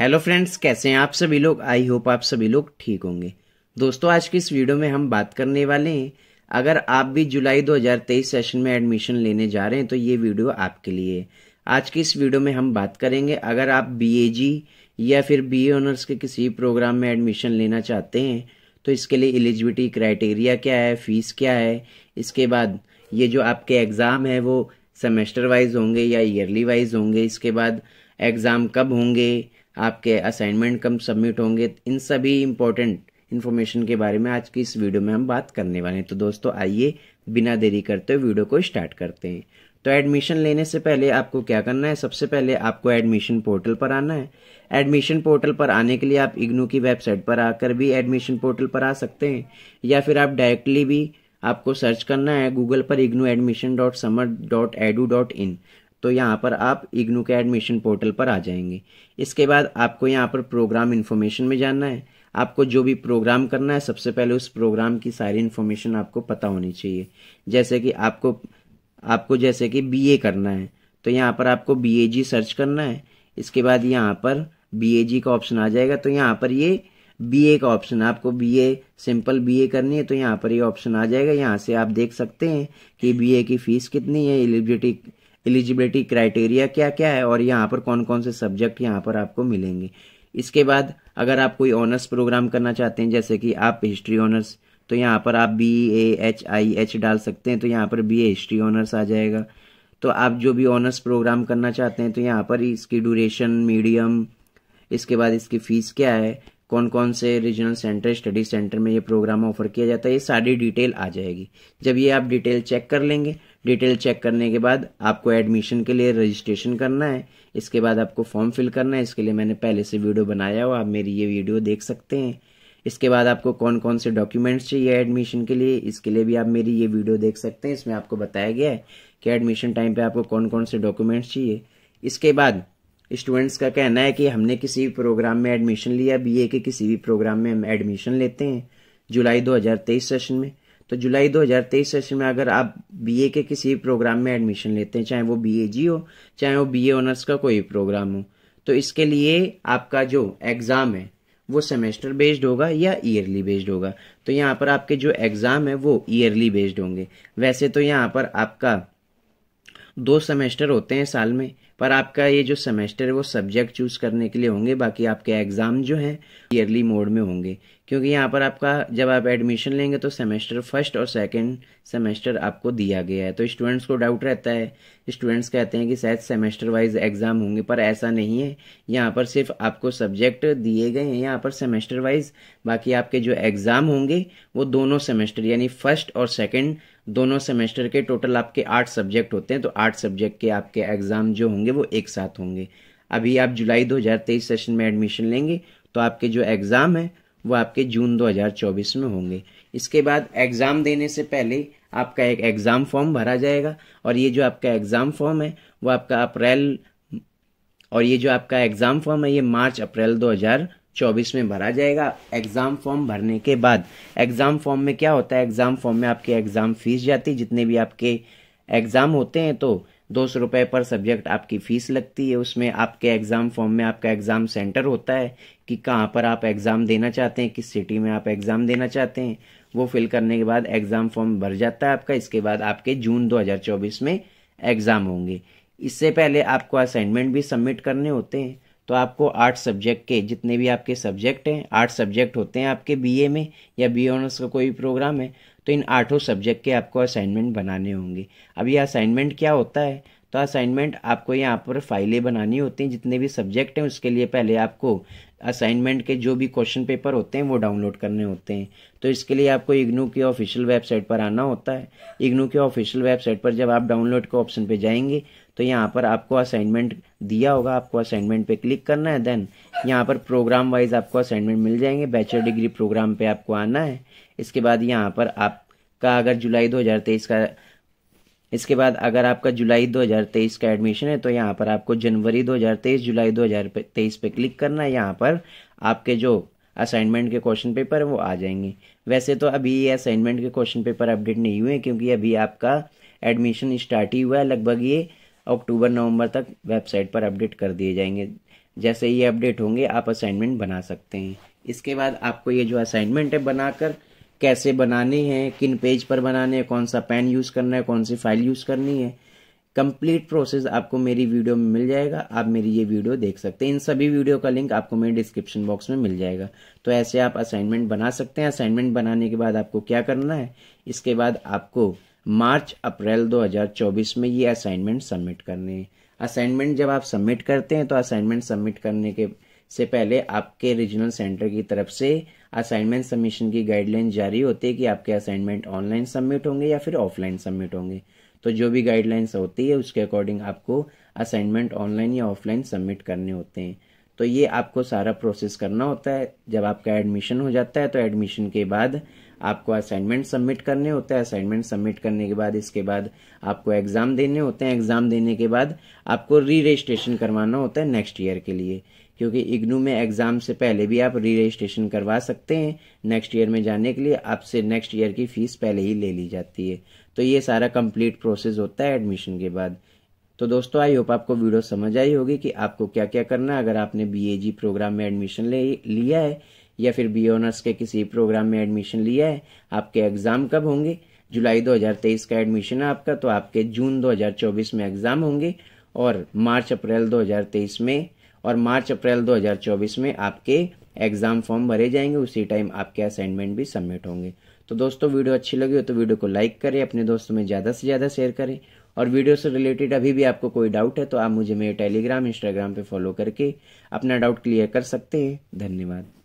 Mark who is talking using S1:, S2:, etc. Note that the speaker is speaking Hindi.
S1: हेलो फ्रेंड्स कैसे हैं आप सभी लोग आई होप आप सभी लोग ठीक होंगे दोस्तों आज की इस वीडियो में हम बात करने वाले हैं अगर आप भी जुलाई 2023 सेशन में एडमिशन लेने जा रहे हैं तो ये वीडियो आपके लिए है आज की इस वीडियो में हम बात करेंगे अगर आप बीएजी या फिर बीए ऑनर्स के किसी प्रोग्राम में एडमिशन लेना चाहते हैं तो इसके लिए एलिजिबिलिटी क्राइटेरिया क्या है फीस क्या है इसके बाद ये जो आपके एग्ज़ाम है वो सेमेस्टर वाइज होंगे या ईयरली वाइज होंगे इसके बाद एग्ज़ाम कब होंगे आपके असाइनमेंट कम सबमिट होंगे इन सभी इम्पोर्टेंट इन्फॉर्मेशन के बारे में आज की इस वीडियो में हम बात करने वाले हैं तो दोस्तों आइए बिना देरी करते हुए वीडियो को स्टार्ट करते हैं तो एडमिशन लेने से पहले आपको क्या करना है सबसे पहले आपको एडमिशन पोर्टल पर आना है एडमिशन पोर्टल पर आने के लिए आप इग्नू की वेबसाइट पर आकर भी एडमिशन पोर्टल पर आ सकते हैं या फिर आप डायरेक्टली भी आपको सर्च करना है गूगल पर IGNOU admission dot Samarth dot edu dot in तो यहाँ पर आप इग्नू के एडमिशन पोर्टल पर आ जाएंगे इसके बाद आपको यहाँ पर प्रोग्राम इन्फॉर्मेशन में जानना है आपको जो भी प्रोग्राम करना है सबसे पहले उस प्रोग्राम की सारी इन्फॉर्मेशन आपको पता होनी चाहिए जैसे कि आपको आपको जैसे कि बीए करना है तो यहाँ पर आपको बीएजी सर्च करना है इसके बाद यहाँ पर बीएजी का ऑप्शन आ जाएगा तो यहाँ पर ये बीए का ऑप्शन आपको बीए सिंपल बीए करनी है तो यहाँ पर ये यह ऑप्शन आ जाएगा यहाँ से आप देख सकते हैं कि बीए की फ़ीस कितनी है एलिजिबिलिटी एलिजिबिलिटी क्राइटेरिया क्या क्या है और यहाँ पर कौन कौन से सब्जेक्ट यहाँ पर आपको मिलेंगे इसके बाद अगर आप कोई ऑनर्स प्रोग्राम करना चाहते हैं जैसे कि आप हिस्ट्री ऑनर्स तो यहाँ पर आप B A H I H डाल सकते हैं तो यहाँ पर बी ए हिस्ट्री ऑनर्स आ जाएगा तो आप जो भी ऑनर्स प्रोग्राम करना चाहते हैं तो यहाँ पर इसकी ड्यूरेशन मीडियम इसके बाद इसकी फ़ीस क्या है कौन कौन से रीजनल सेंटर स्टडी सेंटर में ये प्रोग्राम ऑफर किया जाता है ये सारी डिटेल आ जाएगी जब ये आप डिटेल चेक कर लेंगे डिटेल चेक करने के बाद आपको एडमिशन के लिए रजिस्ट्रेशन करना है इसके बाद आपको फॉर्म फिल करना है इसके लिए मैंने पहले से वीडियो बनाया हुआ आप मेरी ये वीडियो देख सकते हैं इसके बाद आपको कौन कौन से डॉक्यूमेंट्स चाहिए एडमिशन के लिए इसके लिए भी आप मेरी ये वीडियो देख सकते हैं इसमें आपको बताया गया है कि एडमिशन टाइम पे आपको कौन कौन से डॉक्यूमेंट्स चाहिए इसके बाद स्टूडेंट्स का कहना है कि हमने किसी भी प्रोग्राम में एडमिशन लिया बीए के किसी भी प्रोग्राम में हम एडमिशन लेते हैं जुलाई 2023 सेशन में तो जुलाई 2023 सेशन में अगर आप बीए के किसी प्रोग्राम में एडमिशन लेते हैं चाहे वो बीएजी हो चाहे वो बीए ऑनर्स का कोई प्रोग्राम हो तो इसके लिए आपका जो एग्ज़ाम है वो सेमेस्टर बेस्ड होगा या ईयरली बेस्ड होगा तो यहाँ पर आपके जो एग्ज़ाम है वो ईयरली बेस्ड होंगे वैसे तो यहाँ पर आपका दो सेमेस्टर होते हैं साल में पर आपका ये जो सेमेस्टर है वो सब्जेक्ट चूज करने के लिए होंगे बाकी आपके एग्ज़ाम जो हैं ईयरली मोड में होंगे क्योंकि यहाँ पर आपका जब आप एडमिशन लेंगे तो सेमेस्टर फर्स्ट और सेकेंड सेमेस्टर आपको दिया गया है तो स्टूडेंट्स को डाउट रहता है स्टूडेंट्स कहते हैं कि शायद सेमेस्टर वाइज एग्ज़ाम होंगे पर ऐसा नहीं है यहाँ पर सिर्फ आपको सब्जेक्ट दिए गए हैं यहाँ पर सेमेस्टर वाइज बाकी आपके जो एग्ज़ाम होंगे वो दोनों सेमेस्टर यानी फर्स्ट और सेकेंड दोनों सेमेस्टर के टोटल आपके आठ सब्जेक्ट होते हैं तो आठ सब्जेक्ट के आपके एग्ज़ाम जो होंगे वो एक साथ होंगे अभी आप जुलाई 2023 सेशन में एडमिशन लेंगे तो आपके जो एग्ज़ाम हैं वो आपके जून 2024 में होंगे इसके बाद एग्ज़ाम देने से पहले आपका एक एग्ज़ाम फॉर्म भरा जाएगा और ये जो आपका एग्ज़ाम फॉर्म है वो आपका अप्रैल और ये जो आपका एग्ज़ाम फॉर्म है ये मार्च अप्रैल दो चौबीस में भरा जाएगा एग्ज़ाम फॉर्म भरने के बाद एग्ज़ाम फॉर्म में क्या होता है एग्ज़ाम फॉर्म में आपके एग्ज़ाम फीस जाती है जितने भी आपके एग्ज़ाम होते हैं तो दो सौ रुपये पर सब्जेक्ट आपकी फ़ीस लगती है उसमें आपके एग्ज़ाम फॉर्म में आपका एग्ज़ाम सेंटर होता है कि कहाँ पर आप एग्ज़ाम देना चाहते हैं किस सिटी में आप एग्ज़ाम देना चाहते हैं वो फिल करने के बाद एग्ज़ाम फॉर्म भर जाता है आपका इसके बाद आपके जून 2024 में एग्ज़ाम होंगे इससे पहले आपको असाइनमेंट भी सबमिट करने होते हैं तो आपको आर्ट सब्जेक्ट के जितने भी आपके सब्जेक्ट हैं आर्ट सब्जेक्ट होते हैं आपके बीए में या बी ऑनर्स का कोई प्रोग्राम है तो इन आठों सब्जेक्ट के आपको असाइनमेंट बनाने होंगे अब ये असाइनमेंट क्या होता है तो असाइनमेंट आपको यहाँ पर फाइलें बनानी होती हैं जितने भी सब्जेक्ट हैं उसके लिए पहले आपको असाइनमेंट के जो भी क्वेश्चन पेपर होते हैं वो डाउनलोड करने होते हैं तो इसके लिए आपको इग्नू की ऑफिशियल वेबसाइट पर आना होता है इग्नू के ऑफिशियल वेबसाइट पर जब आप डाउनलोड के ऑप्शन पर जाएंगे तो यहाँ पर आपको असाइनमेंट दिया होगा आपको असाइनमेंट पे क्लिक करना है देन यहाँ पर प्रोग्राम वाइज आपको असाइनमेंट मिल जाएंगे बैचलर डिग्री प्रोग्राम पे आपको आना है इसके बाद यहाँ पर आपका अगर जुलाई 2023 का इसके बाद अगर आपका जुलाई 2023 का एडमिशन है तो यहाँ पर आपको जनवरी 2023 जुलाई 2023 पे क्लिक करना है यहाँ पर आपके जो असाइनमेंट के क्वेश्चन पेपर वो आ जाएंगे वैसे तो अभी ये असाइनमेंट के क्वेश्चन पेपर अपडेट नहीं हुए क्योंकि अभी आपका एडमिशन स्टार्ट ही हुआ है लगभग ये अक्टूबर नवंबर तक वेबसाइट पर अपडेट कर दिए जाएंगे जैसे ये अपडेट होंगे आप असाइनमेंट बना सकते हैं इसके बाद आपको ये जो असाइनमेंट है बनाकर कैसे बनाने हैं किन पेज पर बनाने हैं कौन सा पेन यूज़ करना है कौन सी फाइल यूज़ करनी है कंप्लीट प्रोसेस आपको मेरी वीडियो में मिल जाएगा आप मेरी ये वीडियो देख सकते हैं इन सभी वीडियो का लिंक आपको मेरे डिस्क्रिप्शन बॉक्स में मिल जाएगा तो ऐसे आप असाइनमेंट बना सकते हैं असाइनमेंट बनाने के बाद आपको क्या करना है इसके बाद आपको मार्च अप्रैल 2024 में ये असाइनमेंट सबमिट करने हैं असाइनमेंट जब आप सबमिट करते हैं तो असाइनमेंट सबमिट करने के से पहले आपके रीजनल सेंटर की तरफ से असाइनमेंट सबमिशन की गाइडलाइन जारी होती है कि आपके असाइनमेंट ऑनलाइन सबमिट होंगे या फिर ऑफलाइन सबमिट होंगे तो जो भी गाइडलाइंस होती है उसके अकॉर्डिंग आपको असाइनमेंट ऑनलाइन या ऑफलाइन सबमिट करने होते हैं तो ये आपको सारा प्रोसेस करना होता है जब आपका एडमिशन हो जाता है तो एडमिशन के बाद आपको असाइनमेंट सबमिट करने होते हैं असाइनमेंट सबमिट करने के बाद इसके बाद आपको एग्ज़ाम देने होते हैं एग्ज़ाम देने के बाद आपको री रजिस्ट्रेशन करवाना होता है नेक्स्ट ईयर के लिए क्योंकि इग्नू में एग्ज़ाम से पहले भी आप री रजिस्ट्रेशन करवा सकते हैं नेक्स्ट ईयर में जाने के लिए आपसे नेक्स्ट ईयर की फ़ीस पहले ही ले ली जाती है तो ये सारा कंप्लीट प्रोसेस होता है एडमिशन के बाद तो दोस्तों आई होप आपको वीडियो समझ आई होगी कि आपको क्या क्या करना है अगर आपने बी प्रोग्राम में एडमिशन ले लिया है या फिर बी ऑनर्स के किसी प्रोग्राम में एडमिशन लिया है आपके एग्ज़ाम कब होंगे जुलाई 2023 का एडमिशन है आपका तो आपके जून 2024 में एग्ज़ाम होंगे और मार्च अप्रैल 2023 में और मार्च अप्रैल 2024 में आपके एग्ज़ाम फॉर्म भरे जाएंगे उसी टाइम आपके असाइनमेंट भी सबमिट होंगे तो दोस्तों वीडियो अच्छी लगी हो तो वीडियो को लाइक करें अपने दोस्तों में ज़्यादा से ज़्यादा शेयर करें और वीडियो से रिलेटेड अभी भी आपको कोई डाउट है तो आप मुझे मेरे टेलीग्राम इंस्टाग्राम पे फॉलो करके अपना डाउट क्लियर कर सकते हैं धन्यवाद